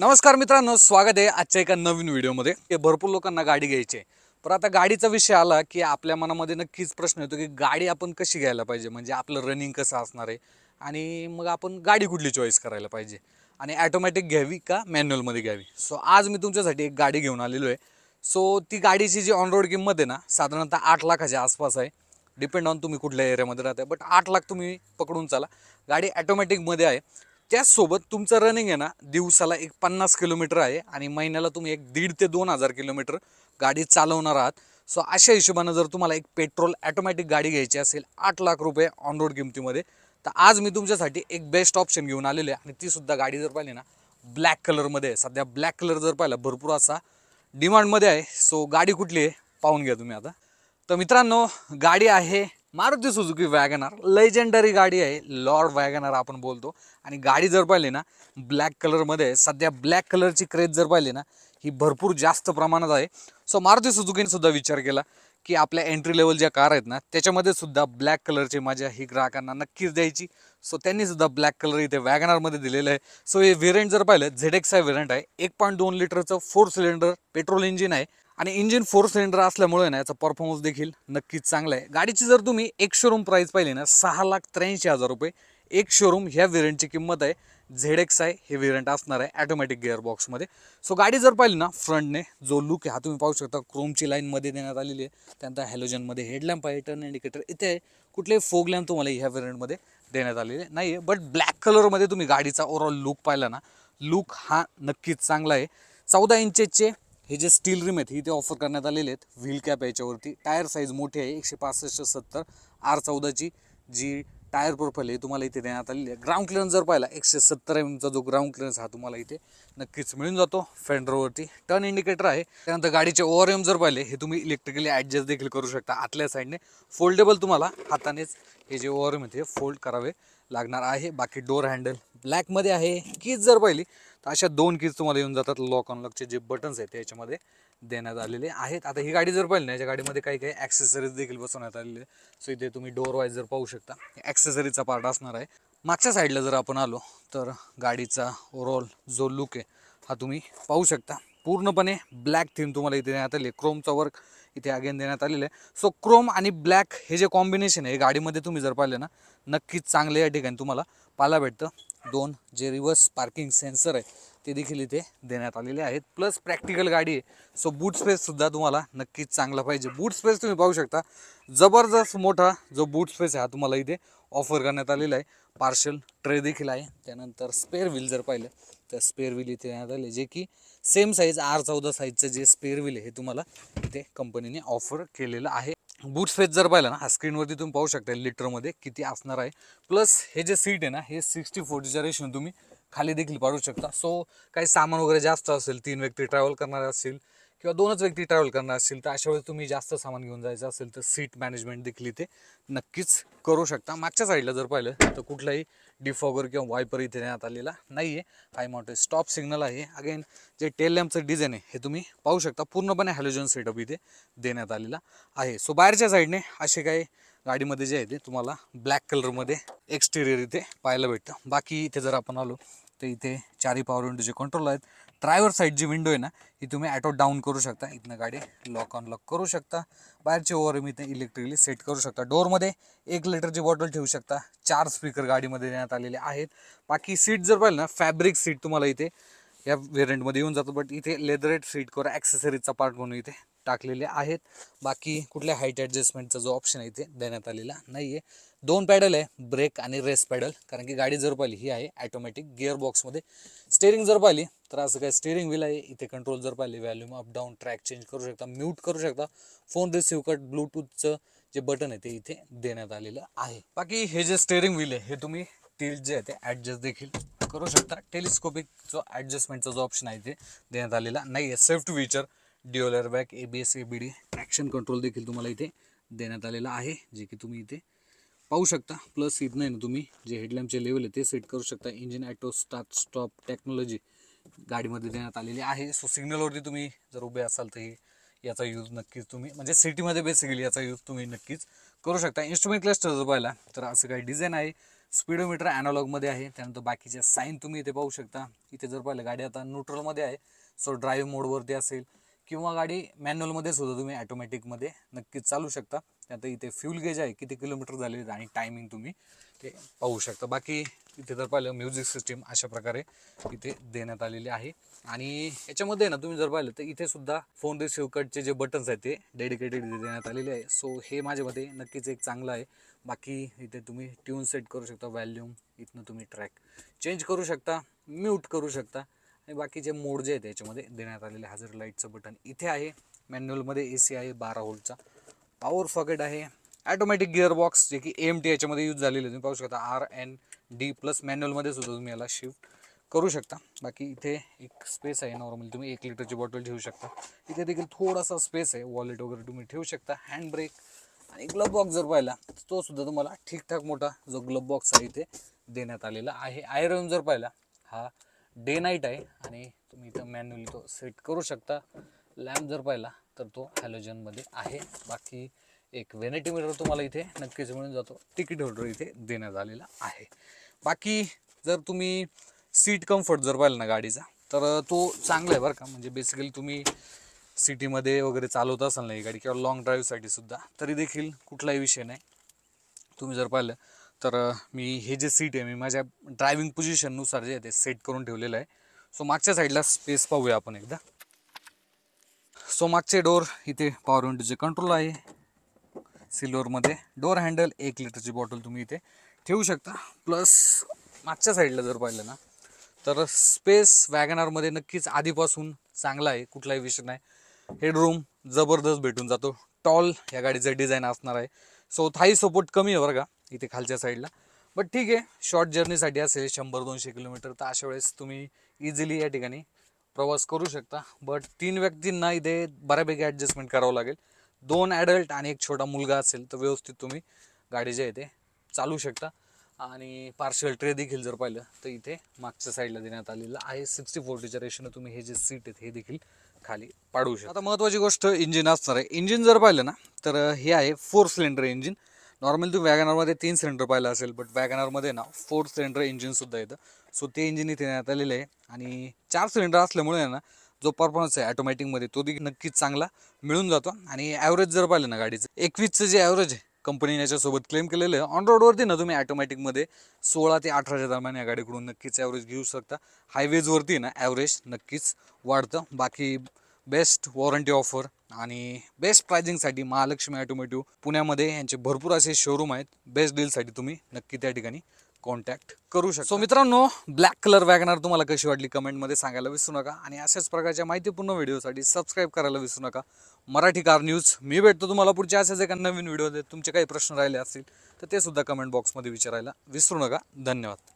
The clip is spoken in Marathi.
नमस्कार मित्रांनो स्वागत आहे आजच्या एका नवीन व्हिडिओमध्ये हे भरपूर लोकांना गाडी घ्यायची आहे पण आता गाडीचा विषय आला की आपल्या मनामध्ये नक्कीच प्रश्न येतो की गाडी आपण कशी घ्यायला पाहिजे म्हणजे आपलं रनिंग कसं असणार आहे आणि मग आपण गाडी कुठली चॉईस करायला पाहिजे आणि ॲटोमॅटिक घ्यावी का मॅन्युअलमध्ये घ्यावी सो आज मी तुमच्यासाठी एक गाडी घेऊन आलेलो आहे सो ती गाडीची जी ऑन रोड किंमत आहे ना साधारणतः आठ लाखाच्या आसपास आहे डिपेंड ऑन तुम्ही कुठल्या एरियामध्ये राहताय बट आठ लाख तुम्ही पकडून चाला गाडी ॲटोमॅटिकमध्ये आहे त्याचसोबत तुमचं रनिंग आहे ना दिवसाला एक पन्नास किलोमीटर आहे आणि महिन्याला तुम्ही एक दीड ते दोन हजार किलोमीटर गाडी चालवणार आहात सो अशा हिशोबानं जर तुम्हाला एक पेट्रोल ॲटोमॅटिक गाडी घ्यायची असेल आठ लाख रुपये ऑन रोड किमतीमध्ये तर आज मी तुमच्यासाठी एक बेस्ट ऑप्शन घेऊन आलेले आहे आणि तीसुद्धा गाडी जर पाहिली ना ब्लॅक कलरमध्ये आहे सध्या ब्लॅक कलर जर पाहिला भरपूर असा डिमांडमध्ये आहे सो गाडी कुठली आहे पाहून घ्या तुम्ही आता तर मित्रांनो गाडी आहे मारुती सुजुकी वॅगनार लेजेंडरी गाडी आहे लॉर्ड वॅगनार आपण बोलतो आणि गाडी जर पाहिली ना ब्लॅक कलरमध्ये सध्या ब्लॅक कलरची क्रेज जर पाहिली ना ही भरपूर जास्त प्रमाणात आहे सो मारुती सुजुकीने सुद्धा विचार केला की आपल्या एंट्री लेवल ज्या कार आहेत ना त्याच्यामध्ये सुद्धा ब्लॅक कलरची माझ्या ही ग्राहकांना नक्कीच द्यायची सो त्यांनी सुद्धा ब्लॅक कलर इथे वॅगनारमध्ये दिलेलं आहे सो हे व्हेरियंट जर पाहिलं झेड एक्स व्हेरियंट आहे एक पॉईंट दोन लिटरचं फोर सिलेंडर पेट्रोल इंजिन आहे आणि इंजिन फोर सिलेंडर असल्यामुळे ना याचा परफॉर्मन्स देखील नक्कीच चांगला आहे गाडीची जर तुम्ही एक शोरूम प्राईस पाहिली ना सहा लाख त्र्याऐंशी हजार रुपये एक शोरूम ह्या व्हेरियंटची किंमत आहे झेड एक्स आहे हे व्हेरियंट असणार आहे ॲटोमॅटिक गिअरबॉक्समध्ये सो गाडी जर पाहिली ना फ्रंटने जो लुक आहे हा तुम्ही पाहू शकता क्रोमची लाईनमध्ये देण्यात आलेली आहे त्यानंतर हॅलोजनमध्ये हेडलॅम्प आहे टर्न इंडिकेटर इथे आहे कुठले फोग लॅम्प तुम्हाला ह्या व्हेरियंटमध्ये देण्यात आलेले नाही आहे बट ब्लॅक कलरमध्ये तुम्ही गाडीचा ओवरऑल लुक पाहिला ना लुक हा नक्कीच चांगला आहे चौदा इंचेसचे हे जे स्टील रिम आहेत ही ते ऑफर करण्यात आलेले आहेत व्हील कॅप याच्यावरती टायर साईज मोठी आहे एकशे पासष्ट सत्तर आर चौदाची जी टायर प्रोफाईल आहे तुम्हाला इथे देण्यात आलेली आहे ग्राउंड क्लिअरन्स जर पाहिला एकशे सत्तर एमचा जो ग्राउंड क्लिअरन्स हा तुम्हाला इथे नक्कीच मिळून जातो फेंडरवरती टर्न इंडिकेटर आहे त्यानंतर गाडीचे ओवर एम जर पाहिले हे तुम्ही इलेक्ट्रिकली ॲडजस्ट देखील करू शकता आतल्या साईडने फोल्डेबल तुम्हाला हातानेच हे जे ओव्हर एम हे फोल्ड करावे लागणार आहे बाकी डोर हँडल ब्लॅकमध्ये आहे कीज जर पाहिली तर अशा दोन कीज तुम्हाला येऊन जातात लॉक अनलॉकचे जे बटन्स आहेत त्याच्यामध्ये देण्यात आलेले आहेत आता ही गाडी जर पाहिली ना याच्या गाडीमध्ये काही काही ॲक्सेसरीज देखील बसवण्यात आलेले सो इथे तुम्ही डोर वाईज जर पाहू शकता ॲक्सेसरीचा पार्ट असणार आहे मागच्या साईडला जर आपण आलो तर गाडीचा ओवरऑल जो लुक आहे हा तुम्ही पाहू शकता पूर्णपणे ब्लॅक थीम तुम्हाला इथे देण्यात आली क्रोमचा वर्क इथे अगेन देण्यात आलेलं आहे सो क्रोम आणि ब्लॅक हे जे कॉम्बिनेशन आहे गाडीमध्ये तुम्ही जर पाहिले ना नक्कीच चांगले या ठिकाणी तुम्हाला पाहायला भेटतं दोन जे रिवर्स पार्किंग सेन्सर आहे ते देखील इथे देण्यात आलेले आहेत प्लस प्रॅक्टिकल गाडी आहे सो बूट स्पेससुद्धा तुम्हाला नक्कीच चांगला पाहिजे बूट स्पेस तुम्ही पाहू शकता जबरदस्त मोठा जो बूट स्पेस आहे हा तुम्हाला इथे ऑफर करण्यात आलेला आहे पार्शल ट्रे देखील आहे त्यानंतर स्पेअर व्हील जर पाहिलं त्या स्पेअर व्हील इथे देण्यात आले जे की सेम साईज आर चौदा साईजचं जे स्पेअर व्हील आहे हे तुम्हाला इथे कंपनीने ऑफर केलेलं आहे बूट स्पेस जर पाहिला ना हा स्क्रीनवरती तुम्ही पाहू शकता लिटरमध्ये किती असणार आहे प्लस हे जे सीट आहे ना हे सिक्स्टी फोर्टीच्या रेशन तुम्ही खाली देखील पाडू शकता सो काही सामान वगैरे जास्त असेल तीन व्यक्ती ट्रॅव्हल करणारे असतील किंवा दोनच व्यक्ती ट्रॅव्हल करणार असतील तर अशा वेळी तुम्ही जास्त सामान घेऊन जायचं असेल तर सीट मॅनेजमेंट देखील इथे नक्कीच करू शकता मागच्या साईडला जर पाहिलं तर कुठलाही डिफॉगर किंवा वायपर इथे देण्यात आलेला नाही आहे हाय मॉटे स्टॉप सिग्नल आहे अगेन जे टेल लॅम्पचं डिझाईन आहे हे तुम्ही पाहू शकता पूर्णपणे हॅलोजन सेटअप इथे देण्यात आलेला आहे सो बाहेरच्या साईडने असे काही गाडीमध्ये जे आहे ते तुम्हाला ब्लॅक कलरमध्ये एक्सटेरियर इथे पाहायला भेटतं बाकी इथे जर आपण आलो तर इथे चारी पॉवर विंडोचे कंट्रोल आहेत ड्रायव्हर साईड जी विंडो आहे ना ही तुम्ही ॲटो डाऊन करू शकता इथनं गाडी लॉक अनलॉक करू शकता बाहेरचे ओवर मी इथे इलेक्ट्रिकली सेट करू शकता डोरमध्ये एक लिटरची बॉटल ठेवू शकता चार स्पीकर गाडीमध्ये देण्यात आलेले आहेत बाकी सीट जर पाहिलं ना फॅब्रिक सीट तुम्हाला इथे या व्हेरियंटमध्ये येऊन जातो बट इथे लेदरेट सीट कोर ॲक्सेसरीजचा पार्ट म्हणून इथे टाकलेले आहेत बाकी कुठल्या हाईट ॲडजस्टमेंटचा जो ऑप्शन आहे इथे देण्यात आलेला नाही आहे दोन पॅडल आहे ब्रेक आणि रेस पॅडल कारण की गाडी जर पाहिली ही आहे ॲटोमॅटिक गिअर बॉक्समध्ये स्टेरिंग जर पाहिली तर असं काय स्टेरिंग व्हील आहे इथे कंट्रोल जर पाहिले volume up down track change करू शकता म्यूट करू शकता फोन रिसिव्ह कट ब्लूटूथचं जे बटन आहे ते इथे देण्यात आलेलं आहे बाकी हे जे स्टेअरिंग व्हील आहे हे तुम्ही टील जे आहे ते ॲडजस्ट देखील करू शकता टेलिस्कोपिक जो ॲडजस्टमेंटचा जो ऑप्शन आहे ते देण्यात आलेला नाही आहे सेफ्ट फीचर डिओलर बॅक A B S A B D traction control देखील तुम्हाला इथे देण्यात आलेलं आहे जे की तुम्ही इथे पाहू शकता प्लस इथनं नाही ना तुम्ही जे हेडलॅम्पचे लेवल आहे ते सेट करू शकता engine auto start stop technology गाडीमध्ये देण्यात आलेली आहे सो सिग्नलवरती तुम्ही जर उभे असाल तर याचा यूज नक्कीच तुम्ही म्हणजे सिटीमध्ये बेसिकली याचा यूज तुम्ही नक्कीच करू शकता इन्स्ट्रुमेंट क्लस्टर जर पाहिला तर असं काही डिझाईन आहे स्पीडोमीटर ॲनॉलॉगमध्ये आहे त्यानंतर बाकीच्या साईन तुम्ही इथे पाहू शकता इथे जर पाहिलं गाडी आता न्यूट्रलमध्ये आहे सो ड्राईव्ह मोडवरती असेल किंवा गाडी मॅन्युअलमध्ये सुद्धा तुम्ही ॲटोमॅटिकमध्ये नक्कीच चालू शकता त्यात इथे फ्यूल गेज आहे किती किलोमीटर झालेले आणि टायमिंग तुम्ही ते पाहू शकता बाकी इथे जर पाहिलं म्युझिक सिस्टीम अशा प्रकारे इथे देण्यात आलेली आहे आणि याच्यामध्ये ना तुम्ही जर पाहिलं तर इथे सुद्धा फोन रिसिव्ह कटचे जे बटन्स आहेत ते डेडिकेटेड देण्यात आलेले आहे सो हे मते नक्कीच एक चांगलं आहे बाकी इथे तुम्ही ट्यून सेट करू शकता व्हॅल्यूम इथनं तुम्ही ट्रॅक चेंज करू शकता म्यूट करू शकता आणि बाकीचे मोड जे आहेत याच्यामध्ये देण्यात आलेले हजर लाईटचं बटन इथे आहे मॅन्युअलमध्ये ए सी आहे बारा होल्डचा पॉवर फॉकेट आहे ॲटोमॅटिक गियर बॉक्स जे की एम टी याच्यामध्ये यूज झालेले तुम्ही पाहू शकता आर एन डी प्लस मॅन्युअलमध्ये सुद्धा तुम्ही याला शिफ्ट करू शकता बाकी इथे एक स्पेस आहे नॉर्मली तुम्ही एक लिटरची बॉटल ठेवू शकता इथे देखील थोडासा स्पेस आहे वॉलेट वगैरे तुम्ही ठेवू शकता हँड ब्रेक आणि ग्लब बॉक्स जर पाहिला तो सुद्धा तुम्हाला ठीकठाक मोठा जो ग्लब बॉक्स आहे इथे देण्यात आलेला आहे आयरन जर पाहिला हा डे नाईट आहे आणि तुम्ही इथं मॅन्युअली तो सेट करू शकता लॅम्प जर पाहिला तर तो हॅलोजनमध्ये आहे बाकी एक व्हॅनिटी मीटर तुम्हाला इथे नक्कीच मिळून जातो तिकीट होल्डर इथे देण्यात आलेला आहे बाकी जर तुम्ही सीट कम्फर्ट जर पाहिलं ना गाडीचा तर तो चांगला आहे बरं का म्हणजे बेसिकली तुम्ही सिटीमध्ये वगैरे चालवत असाल ही गाडी किंवा लॉंग ड्राईव्हसाठी सुद्धा तरी देखील कुठलाही विषय नाही तुम्ही जर पाहिलं तर मी हे जे सीट आहे मी माझ्या ड्रायव्हिंग पोझिशननुसार जे ते सेट करून ठेवलेलं आहे सो मागच्या साईडला स्पेस पाहूया आपण एकदा सो मागचे डोर इथे पॉवर विंडोचे कंट्रोल आहे सिल्वरमध्ये डोर हँडल एक लिटरची बॉटल तुम्ही इथे ठेवू शकता प्लस मागच्या साईडला जर पाहिलं ना तर स्पेस वॅगनारमध्ये नक्कीच आधीपासून चांगला आहे कुठलाही विषय नाही हेडरूम जबरदस्त भेटून जातो टॉल या गाडीचं डिझाईन असणार आहे सो थाई सपोर्ट कमी आहे बरं का इथे खालच्या साईडला बट ठीक आहे शॉर्ट जर्नीसाठी असेल शंभर दोनशे किलोमीटर तर अशा वेळेस तुम्ही इझिली या ठिकाणी प्रवास करू शकता बट तीन व्यक्तींना इथे बऱ्यापैकी ॲडजस्टमेंट करावं लागेल दोन ॲडल्ट आणि एक छोटा मुलगा असेल तर व्यवस्थित तुम्ही गाडी जे आहे ते चालू शकता आणि पार्शल ट्रे देखील जर पाहिलं तर इथे मागच्या साईडला देण्यात आलेलं आहे सिक्स्टी फोर्टीच्या रेशनं तुम्ही हे जे सीट आहेत हे देखील खाली पाडू शकता आता महत्त्वाची गोष्ट इंजिन असणार आहे इंजिन जर पाहिलं ना तर हे आहे फोर सिलेंडर इंजिन नॉर्मली तुम्ही वॅगनरमध्ये तीन सिलेंडर पाहिला असेल बट वॅगनरमध्ये ना फोर सिलेंडर इंजिनसुद्धा येतं सो ते इंजिन इथे देण्यात आलेलं आहे आणि चार सिलेंडर असल्यामुळे ना जो परफॉर्मन्स आहे ॲटोमॅटिकमध्ये तो देखील नक्कीच चांगला मिळून जातो आणि ॲव्हरेज जर पाहिलं ना गाडीचं एकवीसचं जे ॲव्हरेज आहे कंपनीने याच्यासोबत क्लेम केलेलं आहे ऑन रोडवरती ना तुम्ही ॲटोमॅटिकमध्ये सोळा ते अठराच्या दरम्यान या गाडीकडून नक्कीच ॲव्हरेज घेऊ शकता हायवेजवरती ना ॲव्हरेज नक्कीच वाढतं बाकी बेस्ट वॉरंटी ऑफर आणि बेस्ट प्रायझिंगसाठी महालक्ष्मी ॲटोमॅटिव्ह पुण्यामध्ये यांचे भरपूर असे शोरूम आहेत बेस्ट डीलसाठी तुम्ही नक्की त्या ठिकाणी कॉन्टॅक्ट करू शकता सो मित्रांनो ब्लॅक कलर वॅगनार तुम्हाला कशी वाटली कमेंटमध्ये सांगायला विसरू नका आणि अशाच प्रकारच्या माहितीपूर्ण व्हिडिओसाठी सबस्क्राईब करायला विसरू नका मराठी कार न्यूज मी भेटतो तुम्हाला पुढच्या अशाच एका नवीन व्हिडिओमध्ये तुमचे काही प्रश्न राहिले असतील तर ते सुद्धा कमेंट बॉक्समध्ये विचारायला विसरू नका धन्यवाद